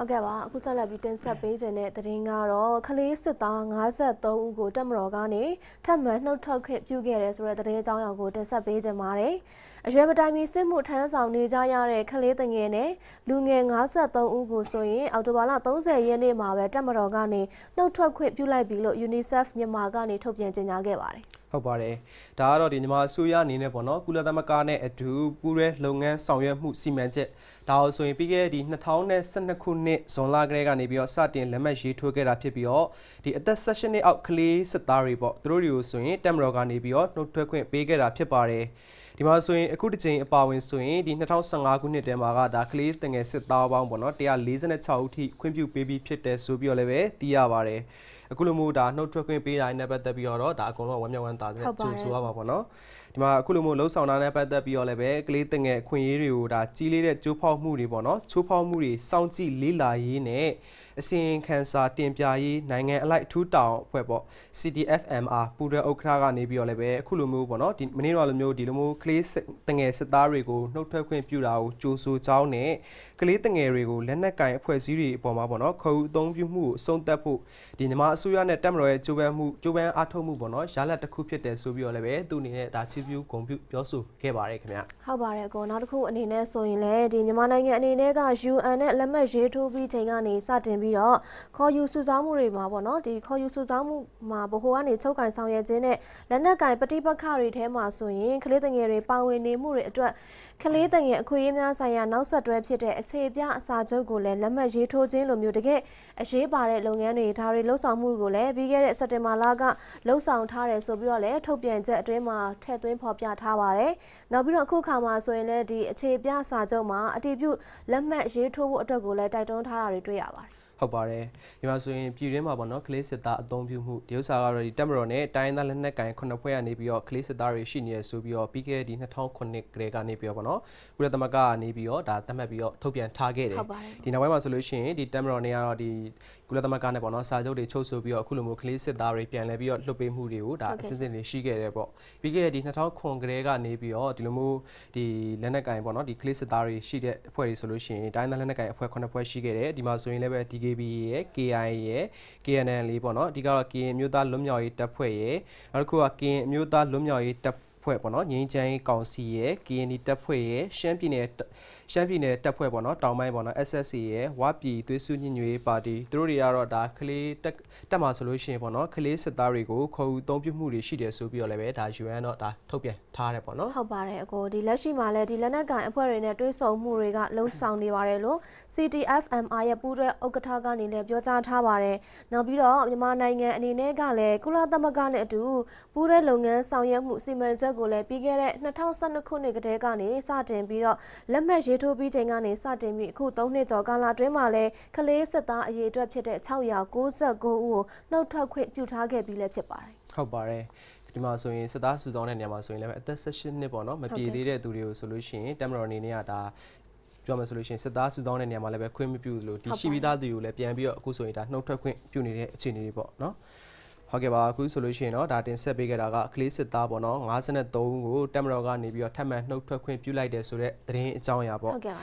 ဟုတ်ကဲ့ပါအခုဆက်လက်ပြီးတင်ဆက်ပေးခြင်းတဲ့သတင်းကတော့ခလေးစစ်သား53ဦးကိုတပ်မတော်ကနေထပ်မံနှုတ်ထုတ်ခဲ့ပြုခဲ့တယ်ဆိုတဲ့သတင်းအကြောင်းအရာကိုတင်ဆက်ပေးခြင်းပါတယ်။အရွယ်မတိုင်မီစစ်မှုထမ်းဆောင်နေကြရတဲ့ခလေးတငယ်နဲ့လူငယ်53ဦးကိုဆိုရင်အော်တိုဘာလ30ရက်နေ့မှာပဲတပ်မတော်ကနေနှုတ်ထုတ်ခွင့်ပြုလိုက်ပြီလို့ UNICEF မြန်မာကနေထုတ်ပြန်ကြေညာခဲ့ပါတယ်။ဟုတ်ပါတယ်ဒါကတော့ဒီညီမအစိုးရအနေနဲ့ပေါ့နော်ကုလသမဂ္ဂနဲ့အတူပူးရဲလုပ်ငန်းဆောင်ရွက်မှုစီမံချက်ဒါအောင်ဆိုရင်ပြီးခဲ့တဲ့ဒီ2012ခုနှစ်ဇွန်လကတည်းကနေပြီးတော့စတင်လက်မှတ်ရေးထိုးခဲ့တာဖြစ်ပြီးတော့ဒီအသက်16နှစ်အောက်ကလေးစစ်သားတွေပေါ့သူတို့တွေကိုဆိုရင်တက်မတော်ကနေပြီးတော့နှုတ်ထွက်ခွင့်ပေးခဲ့တာဖြစ်ပါတယ်ဒီမှာဆိုရင်အခုတစ်ချိန်အပါဝင်ဆိုရင်ဒီ2015ခုနှစ်တည်းမှာကဒါကလေးတငယ်စစ်သားပေါင်းပေါ့နော်146ဦးထိခွင့်ပြုပေးပြီးဖြစ်တယ်ဆိုပြီးတော့လည်းပဲသိရပါတယ်။အခုလိုမျိုးဒါနှုတ်ထွက်ခွင့်ပေးတာနဲ့ပတ်သက်ပြီးတော့ဒါအကုန်လုံးဝမ်းမြောက်ဝမ်းသာတဲ့ကြိုဆိုရပါပေါ့နော်ဒီမှာအခုလိုမျိုးလှုပ်ဆောင်တာနဲ့ပတ်သက်ပြီးတော့လည်းပဲကလေးတငယ်အခွင့်အရေးတွေကိုဒါကြီးလေးတဲ့ချိုးဖောက်မှုတွေပေါ့နော်ချိုးဖောက်မှုတွေစောင့်ကြည့်လေ့လာရေးနဲ့အစီရင်ခံစာတင်ပြရေးနိုင်ငံအလိုက်အထူးတောင်အဖွဲ့ပေါ့ CDFMR ပူရဲဥက္ကဋ္ဌကနေပြီးတော့လည်းပဲအခုလိုမျိုးပေါ့နော်ဒီမနေ့တော့လိုမျိုးဒီလိုမျိုးကလေးတငယ်စစ်သားတွေကိုနှုတ်ထွက်ခွင့်ပြုတာကိုကြိုဆိုကြောင်းနဲ့ကလေးတငယ်တွေကိုလက်နက်ကင်အဖွဲ့အစည်းတွေအပေါ်မှာပေါ့နော်ခေါ်ယူအသုံးပြုမှုကိုအဆုံးသတ်ဖို့ဒီညီမအစိုးရနဲ့တက်မတော်ရဲ့ကြိုးပမ်းမှုကြိုးပမ်းအားထုတ်မှုပေါ့နော်ရလတ်တစ်ခုဖြစ်တယ်ဆိုပြီးတော့လည်းပဲသူအနေနဲ့ဒါချီးပြူးဂုဏ်ပြုပြောဆိုခဲ့ပါတယ်ခင်ဗျဟုတ်ပါတယ်အကိုနောက်တစ်ခုအနေနဲ့ဆိုရင်လည်းဒီမြန်မာနိုင်ငံအနေနဲ့က UN နဲ့လက်မှတ်ရေးထိုးပြီးချိန်ကနေစတင်ပြီးတော့ခေါ်ယူစုဆောင်းမှုတွေမှာပေါ့နော်ဒီခေါ်ယူစုဆောင်းမှုမှာဘ ਹੁ ကနေချုပ်ကင်ဆောင်ရွက်ခြင်းနဲ့လက်နက်ကင်ပဋိပက္ခတွေထဲမှာဆိုရင်ကလေးတငယ်တွေပါဝင်နေမှုတွေအတွက်ကလေးတငယ်အခွင့်အရေးများဆိုင်ရာနောက်ဆက်တွဲဖြစ်တဲ့အခြေပြအစာချုပ်ကိုလည်းလက်မှတ်ရေးထိုးခြင်းလိုမျိုးတကယ်အရေးပါတဲ့လုပ်ငန်းတွေဒါတွေလှုပ်ဆောင်မှုမှုကိုလည်းပြီးခဲ့တဲ့စက်တင်ဘာလကလှုပ်ဆောင်ထားတယ်ဆိုပြီးတော့လည်းထုတ်ပြန်ချက်အတွင်းမှာထည့်သွင်းဖော်ပြထားပါတယ်။နောက်ပြီးတော့အခုခါမှာဆိုရင်လည်းဒီအခြေပြစာချုပ်မှာအတိပြုလက်မှတ်ရေးထိုးဖို့အတွက်ကိုလည်းတိုက်တွန်းထားတာတွေတွေ့ရပါတယ်။ဟုတ်ပါတယ်ညီမဆိုရင်ပြည်တွင်းမှာပေါ့နော်ကလေးစစ်သားအသုံးပြုမှုဒီဥစ္စာကတော့ဒီတက်မတော်နဲ့တိုင်းသားလက်နက်ကိုင်ခုနှစ်ဖွဲ့ကနေပြီးတော့ကလေးစစ်သားတွေရှိနေရဆိုပြီးတော့ပြီးခဲ့တဲ့ဒီ2009ကလေးကနေပြီးတော့ပေါ့နော်ကုလသမဂ္ဂကနေပြီးတော့ဒါသတ်မှတ်ပြီးတော့ထုတ်ပြန်ထားခဲ့တယ်ဒီနောက်ပိုင်းမှာဆိုလို့ရှိရင်ဒီတက်မတော်နဲ့ကတော့ဒီကုလသမဂ္ဂနဲ့ပေါ့နော်စာချုပ်တွေချုပ်ဆိုပြီးတော့အခုလိုမျိုးကလေးစစ်သားတွေပြန်လည်ပြီးတော့လွှတ်ပေးမှုတွေကိုဒါအစစ်စစ်တွေရှိခဲ့တယ်ပေါ့ပြီးခဲ့တဲ့ဒီ2009ကလေးကနေပြီးတော့ဒီလိုမျိုးဒီလက်နက်ကင်ပေါ့နော်ဒီကလေးစစ်သားတွေရှိတဲ့အဖွဲ့တွေဆိုလို့ရှိရင်တိုင်းသားလက်နက်ကင်အဖွဲ့9ဖွဲ့ရှိခဲ့တယ်ဒီမှာဆိုရင်လည်းပဲ DK KDB ရဲ့ KI ရဲ့ KNL လေးပေါ့နော်အဓိကတော့ KN အမျိုးသားလွတ်မြောက်ရေးတပ်ဖွဲ့ရဲ့နောက်တစ်ခုက KN အမျိုးသားလွတ်မြောက်ရေးတပ်ဖွဲ့ပေါ့နော်ငင်းချမ်းကောင်စီရဲ့ KND တပ်ဖွဲ့ရဲ့ရှမ်းပြည်နယ်ရှမ်းပြည်နယ်တပ်ဖွဲ့ပေါ့နော်တောင်ပိုင်းပေါ့နော် SSC ရဲ့ဝပြည်သွေးစုညညွေးပါတီသူတို့တွေကတော့ဒါကလေးတက်တက်မှာဆိုလို့ရှိရင်ပေါ့နော်ကလေးစစ်သားတွေကိုခေါ်ယူတုံးပြမှုတွေရှိတယ်ဆိုပြီးတော့လည်းပဲဒါ UN တော့ဒါထုတ်ပြန်ထားတယ်ပေါ့နော်ဟုတ်ပါတယ်အကိုဒီလက်ရှိမှာလည်းဒီလက်နက်ကန်အဖွဲ့တွေနဲ့တွဲဆုံမှုတွေကလုံဆောင်နေပါတယ်လို့ CTFMR ရဲ့ပူးတွဲဥက္ကဋ္ဌကနေလည်းပြောကြားထားပါတယ်နောက်ပြီးတော့မြန်မာနိုင်ငံအနေနဲ့ကလည်းကုလသမဂ္ဂနဲ့အတူပူးတွဲလုပ်ငန်းဆောင်ရွက်မှုစီမံချက်က်ကိုလည်းပြီးခဲ့တဲ့2012ခုနှစ်ကတည်းကနေစတင်ပြီးတော့လက်မှတ်ရေးထိုးပြီးချိန်ကနေစတင်ပြီးအခု၃နှစ်ကျော်ကာလအတွင်းမှာလည်းကလေးစစ်သားအရေအတွက်ဖြစ်တဲ့669ဦးကိုနှုတ်ထွက်ခွင့်ပြုထားခဲ့ပြီးလည်းဖြစ်ပါတယ်။ဟုတ်ပါတယ်။ဒီမှာဆိုရင် စစ်သားစုဆောင်တဲ့နေရာမှာဆိုရင်လည်းအသက်18နှစ်ပေါ့နော်မပြေသေးတဲ့သူတွေကိုဆိုလို့ရှိရင်တက်မတော်အနေနဲ့ကဒါပြောမယ်ဆိုလို့ရှိရင်စစ်သားစုဆောင်းတဲ့နေရာမှာလည်းပဲခွင့်မပြုလို့ဒီရှိပြီးသားသူတွေကိုလည်းပြန်ပြီးတော့အခုဆိုရင်ဒါနှုတ်ထွက်ခွင့်ပြုနေတဲ့အခြေအနေတွေပေါ့နော်။ဟုတ်ကဲ့ပါအခုဆိုလို့ရှိရင်တော့ဒါတင်ဆက်ပေးခဲ့တာကကလေးစစ်သားပေါ့နော်53ကိုတက်မတော်ကနေပြီးတော့ထပ်မံနှုတ်ထွက်ခွင့်ပြုလိုက်တယ်ဆိုတော့သတင်းအကြောင်းအရာပေါ့ဟုတ်ကဲ့ပါ